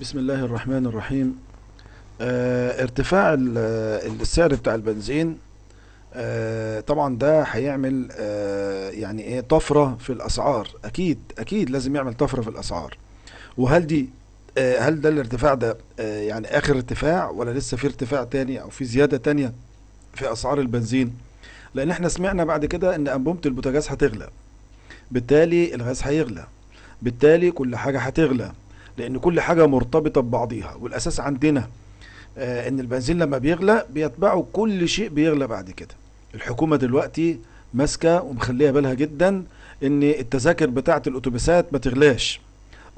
بسم الله الرحمن الرحيم آه ارتفاع السعر بتاع البنزين آه طبعا ده هيعمل آه يعني ايه طفره في الاسعار اكيد اكيد لازم يعمل طفره في الاسعار وهل دي آه هل ده الارتفاع ده آه يعني اخر ارتفاع ولا لسه في ارتفاع تاني او في زياده تانيه في اسعار البنزين لان احنا سمعنا بعد كده ان انبوبه البوتاجاز هتغلى بالتالي الغاز هيغلى بالتالي كل حاجه هتغلى لان كل حاجه مرتبطه ببعضيها والاساس عندنا آه، ان البنزين لما بيغلى بيتبعه كل شيء بيغلى بعد كده الحكومه دلوقتي ماسكه ومخليه بالها جدا ان التذاكر بتاعه الاتوبيسات ما تغلاش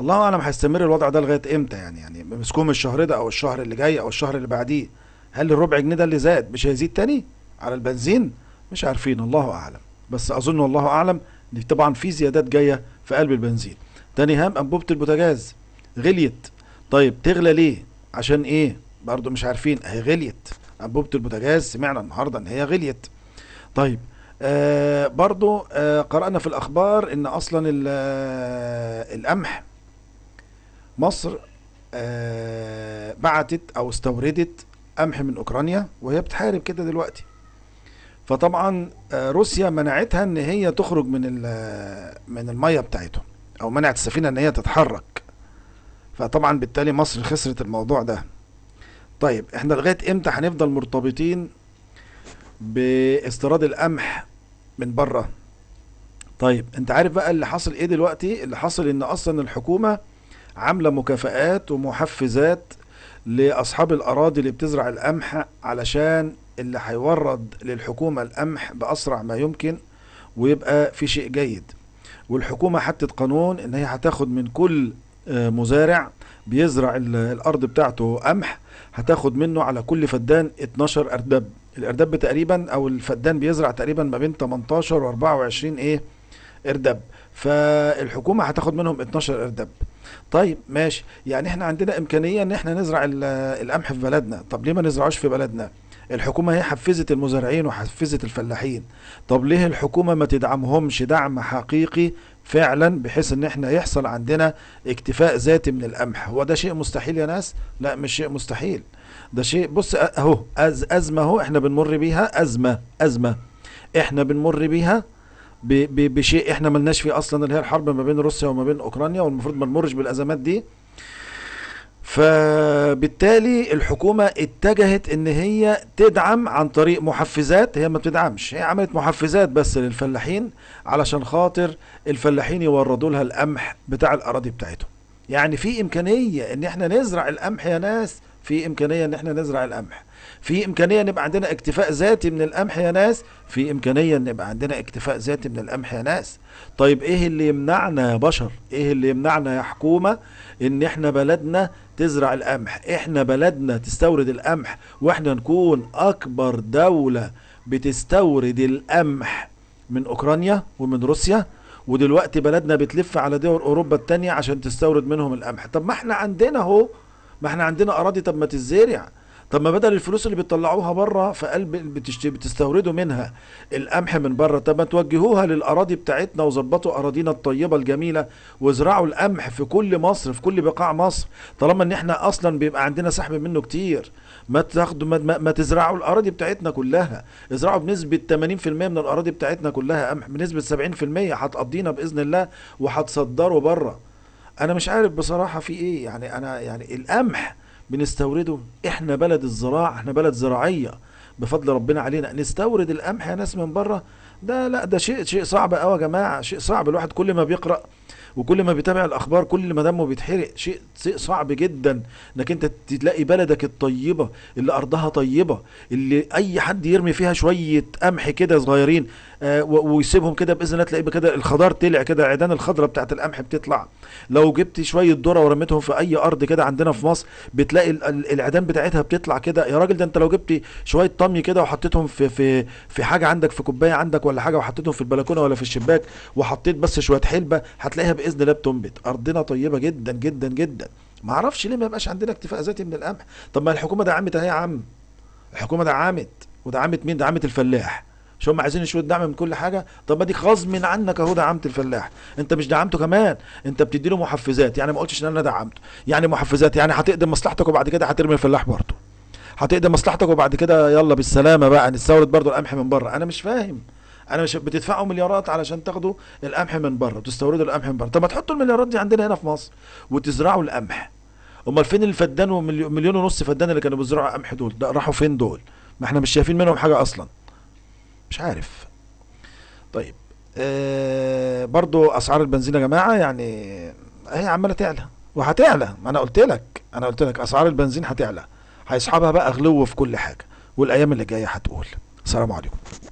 الله اعلم هيستمر الوضع ده لغايه امتى يعني يعني مسكوم الشهر ده او الشهر اللي جاي او الشهر اللي بعديه هل الربع جنيه ده اللي زاد مش هيزيد تاني على البنزين مش عارفين الله اعلم بس اظن والله اعلم ان طبعا في زيادات جايه في قلب البنزين تاني هام انبوبه البوتاجاز غليت طيب تغلى ليه عشان ايه برضو مش عارفين اهي غليت انبوبه البوتاجاز سمعنا النهارده ان هي غليت طيب آه برضو آه قرانا في الاخبار ان اصلا آه، القمح مصر آه بعتت او استوردت قمح من اوكرانيا وهي بتحارب كده دلوقتي فطبعا آه روسيا منعتها ان هي تخرج من آه، من الميه بتاعتهم او منعت السفينه ان هي تتحرك فطبعا بالتالي مصر خسرت الموضوع ده طيب احنا لغايه امتى هنفضل مرتبطين باستيراد القمح من بره طيب انت عارف بقى اللي حصل ايه دلوقتي اللي حصل ان اصلا الحكومه عامله مكافآت ومحفزات لاصحاب الاراضي اللي بتزرع القمح علشان اللي هيورد للحكومه القمح باسرع ما يمكن ويبقى في شيء جيد والحكومه حطت قانون ان هي هتاخد من كل مزارع بيزرع الارض بتاعته قمح هتاخد منه على كل فدان 12 اردب الاردب تقريبا او الفدان بيزرع تقريبا ما بين 18 و24 ايه اردب فالحكومه هتاخد منهم 12 اردب طيب ماشي يعني احنا عندنا امكانيه ان احنا نزرع القمح في بلدنا طب ليه ما نزرعوش في بلدنا الحكومه هي حفزت المزارعين وحفزت الفلاحين طب ليه الحكومه ما تدعمهمش دعم حقيقي فعلا بحيث ان احنا يحصل عندنا اكتفاء ذاتي من القمح هو ده شيء مستحيل يا ناس لا مش شيء مستحيل ده شيء بص اهو أز ازمه اهو احنا بنمر بيها ازمه ازمه احنا بنمر بيها بشيء احنا ملناش فيه اصلا اللي هي الحرب ما بين روسيا وما بين اوكرانيا والمفروض ما نمرش بالازمات دي فبالتالي الحكومة اتجهت ان هي تدعم عن طريق محفزات هي ما بتدعمش هي عملت محفزات بس للفلاحين علشان خاطر الفلاحين يوردوا لها القمح بتاع الاراضي بتاعتهم يعني في امكانية ان احنا نزرع القمح يا ناس في امكانيه ان احنا نزرع القمح في امكانيه نبقى عندنا اكتفاء ذاتي من القمح يا ناس في امكانيه ان يبقى عندنا اكتفاء ذاتي من القمح يا ناس طيب ايه اللي يمنعنا يا بشر ايه اللي يمنعنا يا حكومه ان احنا بلدنا تزرع القمح احنا بلدنا تستورد القمح واحنا نكون اكبر دوله بتستورد القمح من اوكرانيا ومن روسيا ودلوقتي بلدنا بتلف على دول اوروبا التانية عشان تستورد منهم القمح طب ما احنا عندنا اهو ما احنا عندنا اراضي طب ما تتزرع طب ما بدل الفلوس اللي بتطلعوها بره في قلب بتستوردوا منها القمح من بره طب ما توجهوها للاراضي بتاعتنا وظبطوا اراضينا الطيبه الجميله وازرعوا القمح في كل مصر في كل بقاع مصر طالما ان احنا اصلا بيبقى عندنا سحب منه كتير ما تاخدوا ما, ما تزرعوا الاراضي بتاعتنا كلها ازرعوا بنسبه 80% من الاراضي بتاعتنا كلها قمح بنسبه 70% هتقضينا باذن الله وهتصدروا بره انا مش عارف بصراحه في ايه يعني انا يعني القمح بنستورده احنا بلد الزراعه احنا بلد زراعيه بفضل ربنا علينا نستورد القمح يا ناس من بره ده لا ده شيء شيء صعب قوي يا جماعه شيء صعب الواحد كل ما بيقرا وكل ما بيتابع الاخبار كل ما دمه بيتحرق شيء شيء صعب جدا انك انت تلاقي بلدك الطيبه اللي ارضها طيبه اللي اي حد يرمي فيها شويه قمح كده صغيرين آه ويسيبهم كده باذن الله تلاقي كده الخضار طلع كده عيدان الخضره بتاعت القمح بتطلع لو جبت شويه ذره ورميتهم في اي ارض كده عندنا في مصر بتلاقي الاعدام بتاعتها بتطلع كده يا راجل ده انت لو جبت شويه طمي كده وحطيتهم في في في حاجه عندك في كوبايه عندك ولا حاجه وحطيتهم في البلكونه ولا في الشباك وحطيت بس شويه حلبه هتلاقيها باذن الله بتنبت ارضنا طيبه جدا جدا جدا ما اعرفش ليه ما يبقاش عندنا اكتفاء ذاتي من القمح طب ما الحكومه دعمت اهي يا عم الحكومه دعمت ودعمت مين دعمت الفلاح مش هم عايزين شويه دعم من كل حاجه طب ما دي غصب عنك اهو دعمت الفلاح انت مش دعمته كمان انت بتدي له محفزات يعني ما قلتش ان انا دعمته يعني محفزات يعني هتقدم مصلحتك وبعد كده هترمي الفلاح برضه هتقدم مصلحتك وبعد كده يلا بالسلامه بقى نستورد يعني برضه القمح من بره انا مش فاهم انا مش بتدفعوا مليارات علشان تاخدوا القمح من بره وتستوردوا القمح من بره طب ما تحطوا المليارات دي عندنا هنا في مصر وتزرعوا القمح امال فين الفدان ومليون ونص فدان اللي كانوا بيزرعوا قمح دول ده راحوا فين دول ما احنا مش شايفين منهم حاجه اصلا مش عارف طيب آه برضو اسعار البنزين يا جماعه يعني هي عماله تعلى وهتعلى ما انا قلت لك انا قلت لك اسعار البنزين هتعلى هيصحبها بقى غلو في كل حاجه والايام اللي جايه هتقول السلام عليكم